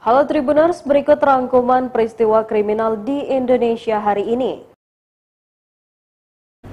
Halo Tribuners, berikut rangkuman peristiwa kriminal di Indonesia hari ini.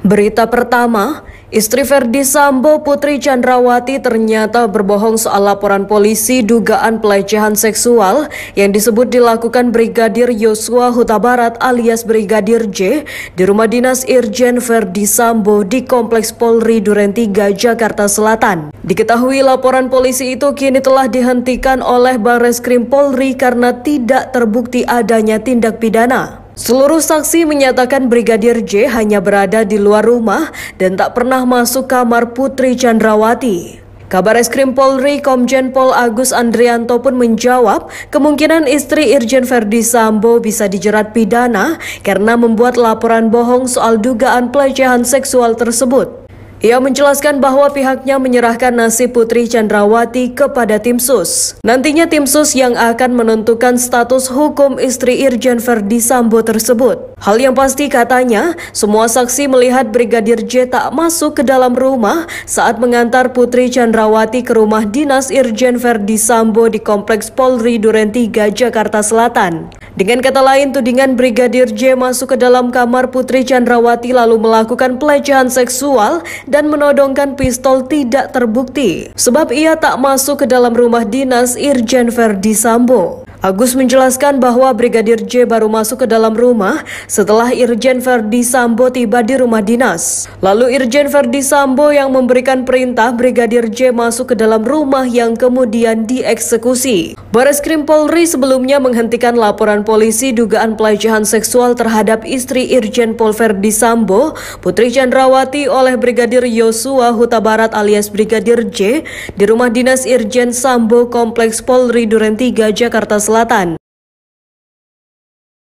Berita pertama, istri Verdi Sambo Putri Chandrawati ternyata berbohong soal laporan polisi dugaan pelecehan seksual yang disebut dilakukan Brigadir Yosua Huta Barat alias Brigadir J di rumah dinas Irjen Verdi Sambo di Kompleks Polri Duren 3 Jakarta Selatan. Diketahui laporan polisi itu kini telah dihentikan oleh Bareskrim Polri karena tidak terbukti adanya tindak pidana. Seluruh saksi menyatakan Brigadir J hanya berada di luar rumah dan tak pernah masuk kamar Putri Chandrawati. Kabar Eskrim Polri Komjen Pol Agus Andrianto pun menjawab kemungkinan istri Irjen Verdi Sambo bisa dijerat pidana karena membuat laporan bohong soal dugaan pelecehan seksual tersebut. Ia menjelaskan bahwa pihaknya menyerahkan nasib Putri Chandrawati kepada tim sus. Nantinya tim sus yang akan menentukan status hukum istri Irjen Verdi Sambo tersebut. Hal yang pasti katanya, semua saksi melihat Brigadir J tak masuk ke dalam rumah saat mengantar Putri Chandrawati ke rumah dinas Irjen Verdi Sambo di Kompleks Polri Duren 3 Jakarta Selatan. Dengan kata lain, tudingan Brigadir J masuk ke dalam kamar Putri Chandrawati lalu melakukan pelecehan seksual dan menodongkan pistol tidak terbukti. Sebab ia tak masuk ke dalam rumah dinas Irjen Verdi Sambo. Agus menjelaskan bahwa Brigadir J baru masuk ke dalam rumah setelah Irjen Verdi Sambo tiba di rumah dinas. Lalu Irjen Verdi Sambo yang memberikan perintah Brigadir J masuk ke dalam rumah yang kemudian dieksekusi. Baris Krim Polri sebelumnya menghentikan laporan polisi dugaan pelecehan seksual terhadap istri Irjen Pol Verdi Sambo, Putri Chandrawati oleh Brigadir Yosua Huta Barat alias Brigadir J di rumah dinas Irjen Sambo Kompleks Polri Duren 3 Jakarta Selatan.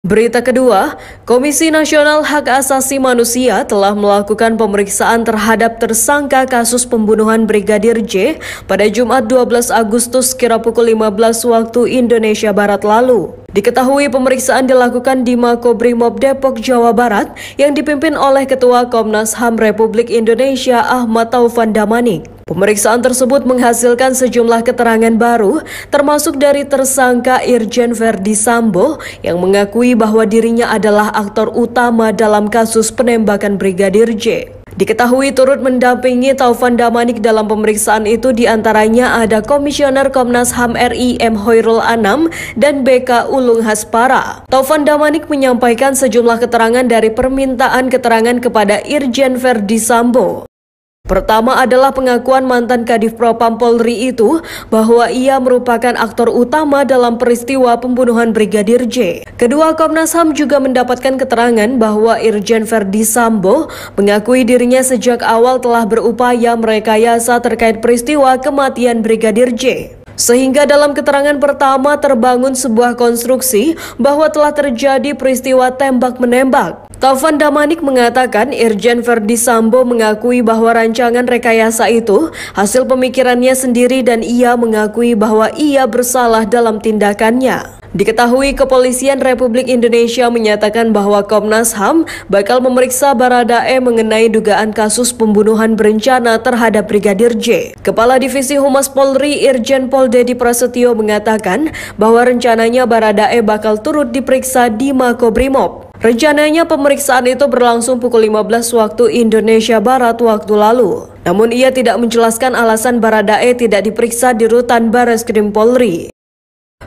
Berita kedua, Komisi Nasional Hak Asasi Manusia telah melakukan pemeriksaan terhadap tersangka kasus pembunuhan Brigadir J pada Jumat 12 Agustus kira pukul 15 waktu Indonesia Barat lalu. Diketahui pemeriksaan dilakukan di Makobrimob Depok, Jawa Barat yang dipimpin oleh Ketua Komnas HAM Republik Indonesia Ahmad Taufan Damanik. Pemeriksaan tersebut menghasilkan sejumlah keterangan baru, termasuk dari tersangka Irjen Verdi Sambo yang mengakui bahwa dirinya adalah aktor utama dalam kasus penembakan Brigadir J. Diketahui turut mendampingi Taufan Damanik dalam pemeriksaan itu diantaranya ada Komisioner Komnas HAM RI M. Hoirul Anam dan BK Ulung Haspara. Taufan Damanik menyampaikan sejumlah keterangan dari permintaan keterangan kepada Irjen Verdi Sambo. Pertama adalah pengakuan mantan Kadif Propam Polri itu bahwa ia merupakan aktor utama dalam peristiwa pembunuhan Brigadir J. Kedua, Komnas HAM juga mendapatkan keterangan bahwa Irjen Verdi Sambo mengakui dirinya sejak awal telah berupaya merekayasa terkait peristiwa kematian Brigadir J. Sehingga dalam keterangan pertama terbangun sebuah konstruksi bahwa telah terjadi peristiwa tembak-menembak. Taufan Damanik mengatakan Irjen Verdi Sambo mengakui bahwa rancangan rekayasa itu hasil pemikirannya sendiri dan ia mengakui bahwa ia bersalah dalam tindakannya. Diketahui kepolisian Republik Indonesia menyatakan bahwa Komnas HAM bakal memeriksa Baradae mengenai dugaan kasus pembunuhan berencana terhadap Brigadir J. Kepala Divisi Humas Polri Irjen Pol Dedi Prasetyo mengatakan bahwa rencananya Baradae bakal turut diperiksa di Makobrimob. Rencananya pemeriksaan itu berlangsung pukul 15 waktu Indonesia Barat waktu lalu. Namun ia tidak menjelaskan alasan Baradae tidak diperiksa di rutan Bares Krim Polri.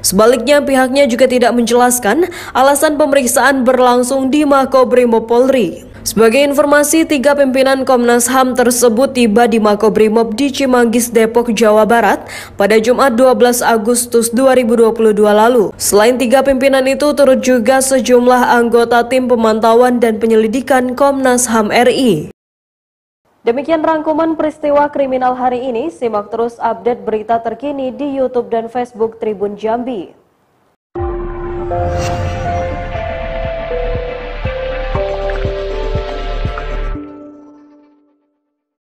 Sebaliknya pihaknya juga tidak menjelaskan alasan pemeriksaan berlangsung di Makobrimob Polri. Sebagai informasi, tiga pimpinan Komnas HAM tersebut tiba di Makobrimob di Cimanggis, Depok, Jawa Barat pada Jumat 12 Agustus 2022 lalu. Selain tiga pimpinan itu, turut juga sejumlah anggota tim pemantauan dan penyelidikan Komnas HAM RI. Demikian rangkuman peristiwa kriminal hari ini. Simak terus update berita terkini di YouTube dan Facebook Tribun Jambi.